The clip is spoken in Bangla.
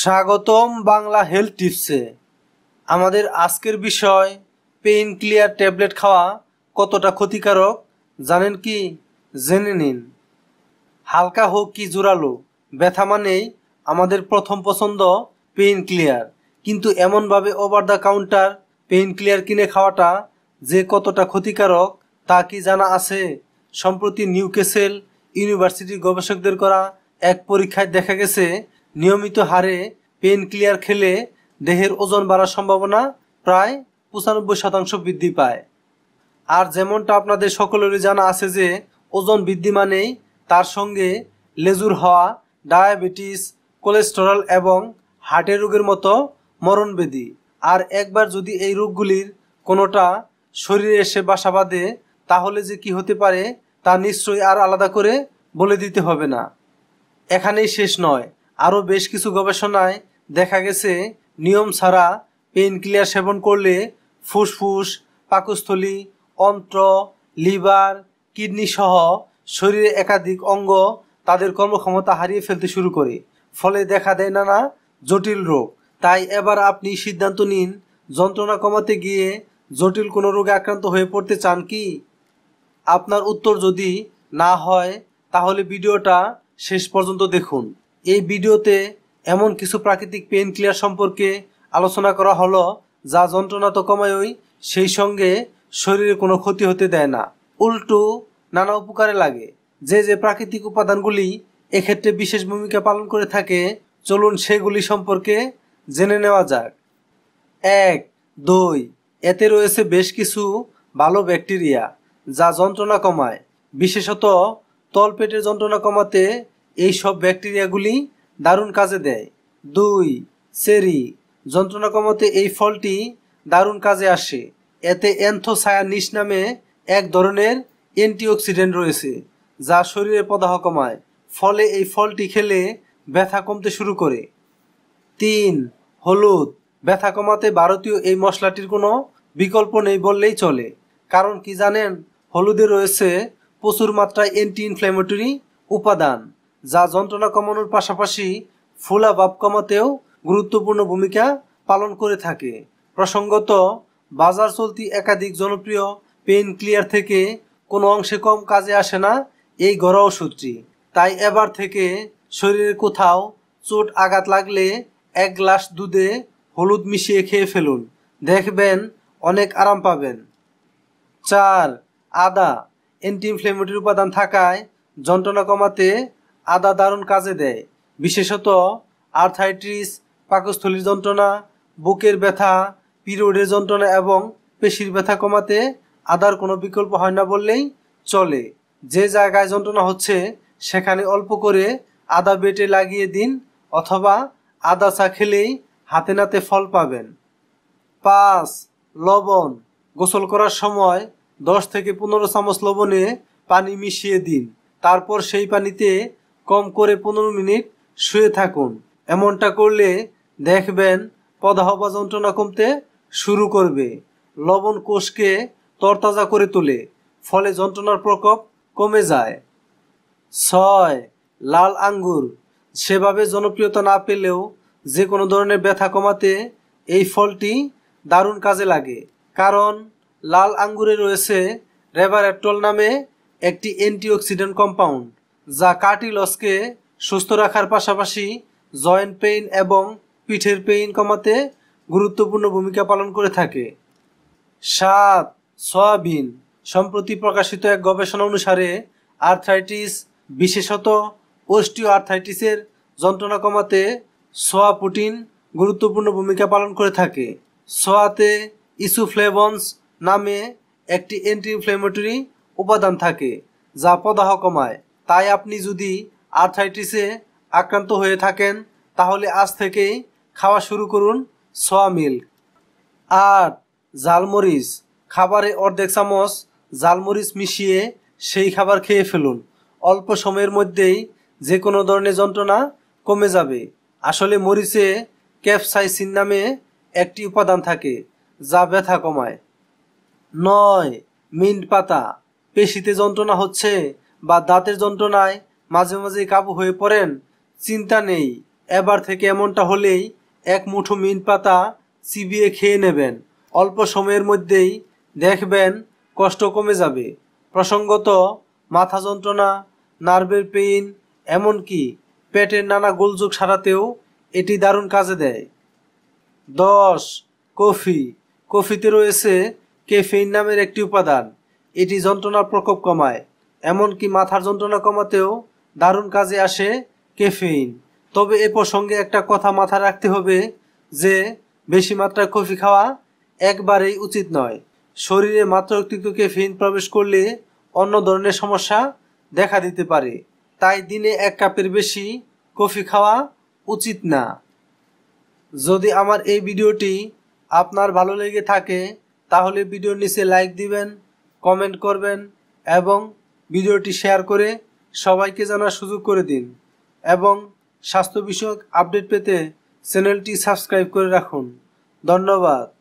স্বাগতম বাংলা হেলথ টিপসে আমাদের আজকের বিষয় পেইন ক্লিয়ার ট্যাবলেট খাওয়া কতটা ক্ষতিকারক জানেন কি জেনে নিন হালকা হোক কি জোরালো ব্যথা মানেই আমাদের প্রথম পছন্দ পেইন ক্লিয়ার কিন্তু এমনভাবে over the counter pain clear কিনে খাওয়াটা যে কতটা ক্ষতিকারক তা কি জানা আছে সম্প্রতি নিউকেসেল ইউনিভার্সিটির গবেষকদের করা এক পরীক্ষায় দেখা গেছে নিয়মিত হারে পেন ক্লিয়ার খেলে দেহের ওজন বাড়ার সম্ভাবনা প্রায় পঁচানব্বই শতাংশ বৃদ্ধি পায় আর যেমনটা আপনাদের সকলেরই জানা আছে যে ওজন বৃদ্ধি মানেই তার সঙ্গে লেজুর হওয়া ডায়াবেটিস কোলেস্টেরল এবং হার্টের রোগের মতো মরণবেদি আর একবার যদি এই রোগগুলির কোনোটা শরীরে এসে বাসা বাঁধে তাহলে যে কি হতে পারে তা নিশ্চয়ই আর আলাদা করে বলে দিতে হবে না এখানেই শেষ নয় আরও বেশ কিছু গবেষণায় দেখা গেছে নিয়ম ছাড়া পেইন কিলার সেবন করলে ফুসফুস পাকস্থলী অন্ত্র লিভার কিডনি সহ শরীরের একাধিক অঙ্গ তাদের কর্মক্ষমতা হারিয়ে ফেলতে শুরু করে ফলে দেখা দেয় নানা জটিল রোগ তাই এবার আপনি সিদ্ধান্ত নিন যন্ত্রণা কমাতে গিয়ে জটিল কোনো রোগে আক্রান্ত হয়ে পড়তে চান কি আপনার উত্তর যদি না হয় তাহলে ভিডিওটা শেষ পর্যন্ত দেখুন এই ভিডিওতে এমন কিছু প্রাকৃতিক পেন ক্লিয়ার সম্পর্কে আলোচনা করা হলো যা যন্ত্রণা তো কমায়ই সেই সঙ্গে শরীরে কোনো ক্ষতি হতে দেয় না উল্টো নানা উপকারে লাগে যে যে প্রাকৃতিক উপাদানগুলি এক্ষেত্রে বিশেষ ভূমিকা পালন করে থাকে চলুন সেগুলি সম্পর্কে জেনে নেওয়া যাক এক দই এতে রয়েছে বেশ কিছু ভালো ব্যাকটেরিয়া যা যন্ত্রণা কমায় বিশেষত তলপেটের যন্ত্রণা কমাতে এই সব ব্যাকটেরিয়াগুলি দারুণ কাজে দেয় দুই চেরি যন্ত্রণা কমাতে এই ফলটি দারুণ কাজে আসে এতে অ্যান্থোসায়ানিস নামে এক ধরনের অ্যান্টিঅক্সিডেন্ট রয়েছে যা শরীরে প্রদাহ কমায় ফলে এই ফলটি খেলে ব্যথা কমতে শুরু করে তিন হলুদ ব্যথা কমাতে ভারতীয় এই মশলাটির কোনো বিকল্প নেই বললেই চলে কারণ কি জানেন হলুদে রয়েছে প্রচুর মাত্রায় অ্যান্টি ইনফ্ল্যামেটরি উপাদান যা যন্ত্রণা কমানোর পাশাপাশি ফুলা ভাব কমাতেও গুরুত্বপূর্ণ ভূমিকা পালন করে থাকে প্রসঙ্গত বাজার চলতি একাধিক জনপ্রিয় পেন ক্লিয়ার থেকে কোনো অংশে কম কাজে আসে না এই ঘরোয়া ওষুধটি তাই এবার থেকে শরীরে কোথাও চোট আঘাত লাগলে এক গ্লাস দুধে হলুদ মিশিয়ে খেয়ে ফেলুন দেখবেন অনেক আরাম পাবেন চার আদা অ্যান্টি ইনফ্লেমেটরি উপাদান থাকায় যন্ত্রণা কমাতে আদা দারুণ কাজে দেয় বিশেষত আর্থাইটিস পাকস্থলীর যন্ত্রণা বুকের ব্যথা পিরোডের যন্ত্রণা এবং পেশির ব্যথা কমাতে আদার কোনো বিকল্প হয় না বললেই চলে যে জায়গায় যন্ত্রণা হচ্ছে সেখানে অল্প করে আদা বেটে লাগিয়ে দিন অথবা আদা চা খেলেই হাতে নাতে ফল পাবেন পাঁচ লবণ গোসল করার সময় দশ থেকে পনেরো চামচ লবণে পানি মিশিয়ে দিন তারপর সেই পানিতে কম করে পনেরো মিনিট শুয়ে থাকুন এমনটা করলে দেখবেন পদাহবা যন্ত্রণা কমতে শুরু করবে লবণ কোষকে তরতাজা করে তোলে ফলে যন্ত্রণার প্রকোপ কমে যায় ছয় লাল আঙ্গুর সেভাবে জনপ্রিয়তা না পেলেও যে কোনো ধরনের ব্যথা কমাতে এই ফলটি দারুণ কাজে লাগে কারণ লাল আঙ্গুরে রয়েছে রেভারেট্রল নামে একটি অ্যান্টিঅক্সিডেন্ট কম্পাউন্ড যা কার্টিলসকে সুস্থ রাখার পাশাপাশি জয়েন্ট পেইন এবং পিঠের পেইন কমাতে গুরুত্বপূর্ণ ভূমিকা পালন করে থাকে সাত সয়াবিন সম্প্রতি প্রকাশিত এক গবেষণা অনুসারে আর্থ্রাইটিস বিশেষত ওষ্টিও আর্থ্রাইটিসের যন্ত্রণা কমাতে সোয়া প্রোটিন গুরুত্বপূর্ণ ভূমিকা পালন করে থাকে সোয়াতে ইসুফ্লেভনস নামে একটি অ্যান্টি ইনফ্লেমেটরি উপাদান থাকে যা প্রদাহ কমায় তাই আপনি যদি আর্থাইটিসে আক্রান্ত হয়ে থাকেন তাহলে আজ থেকেই খাওয়া শুরু করুন সোয়া মিল্ক আর জালমরিচ খাবারে অর্ধেক চামচ জালমরিচ মিশিয়ে সেই খাবার খেয়ে ফেলুন অল্প সময়ের মধ্যেই যে কোনো ধরনের যন্ত্রণা কমে যাবে আসলে মরিচে ক্যাপসাইসিন নামে একটি উপাদান থাকে যা ব্যথা কমায় নয় মিন্ট পাতা পেশিতে যন্ত্রণা হচ্ছে বা দাঁতের যন্ত্রণায় মাঝে মাঝে কাবু হয়ে পড়েন চিন্তা নেই এবার থেকে এমনটা হলেই এক মুঠো মিন পাতা চিবিয়ে খেয়ে নেবেন অল্প সময়ের মধ্যেই দেখবেন কষ্ট কমে যাবে প্রসঙ্গত মাথা যন্ত্রণা নার্ভের পেইন এমনকি পেটের নানা গোলযোগ সারাতেও এটি দারুণ কাজে দেয় দশ কফি কফিতে রয়েছে কেফেইন নামের একটি উপাদান এটি যন্ত্রণার প্রকোপ কমায় এমনকি মাথার যন্ত্রণা কমাতেও দারুণ কাজে আসে ক্যাফেইন তবে এ প্রসঙ্গে একটা কথা মাথায় রাখতে হবে যে বেশি মাত্রায় কফি খাওয়া একবারেই উচিত নয় শরীরে অতিরিক্ত ক্যাফেইন প্রবেশ করলে অন্য ধরনের সমস্যা দেখা দিতে পারে তাই দিনে এক কাপের বেশি কফি খাওয়া উচিত না যদি আমার এই ভিডিওটি আপনার ভালো লেগে থাকে তাহলে ভিডিওর নিচে লাইক দিবেন কমেন্ট করবেন এবং ভিডিওটি শেয়ার করে সবাইকে জানার সুযোগ করে দিন এবং স্বাস্থ্য বিষয়ক আপডেট পেতে চ্যানেলটি সাবস্ক্রাইব করে রাখুন ধন্যবাদ